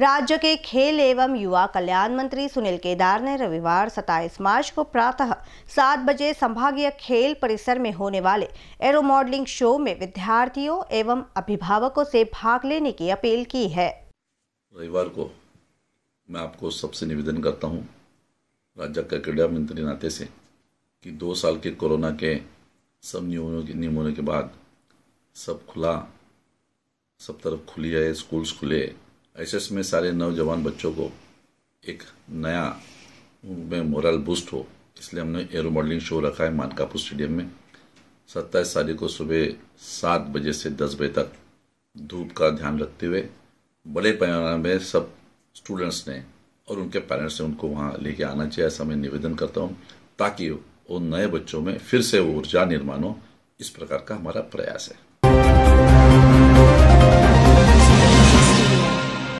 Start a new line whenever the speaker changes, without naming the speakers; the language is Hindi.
राज्य के खेल एवं युवा कल्याण मंत्री सुनील केदार ने रविवार सताईस मार्च को प्रातः सात बजे संभागीय खेल परिसर में होने वाले एरो मॉडलिंग शो में विद्यार्थियों एवं अभिभावकों से भाग लेने की अपील की है
रविवार को मैं आपको सबसे निवेदन करता हूँ राज्य के क्रीड़ा मंत्री नाते से कि दो साल के कोरोना के सब नियमों के होने के बाद सब खुला सब तरफ खुली है स्कूल्स खुले ऐसे में सारे नौजवान बच्चों को एक नया में मोरल बूस्ट हो इसलिए हमने एरो मॉडलिंग शो रखा है मानकापुर स्टेडियम में सत्ताईस तारीख को सुबह सात बजे से दस बजे तक धूप का ध्यान रखते हुए बड़े पैमाने में सब स्टूडेंट्स ने और उनके पेरेंट्स ने उनको वहाँ लेके आना चाहिए ऐसा मैं निवेदन करता हूँ ताकि उन नए बच्चों में फिर से ऊर्जा निर्माण हो इस प्रकार का हमारा प्रयास है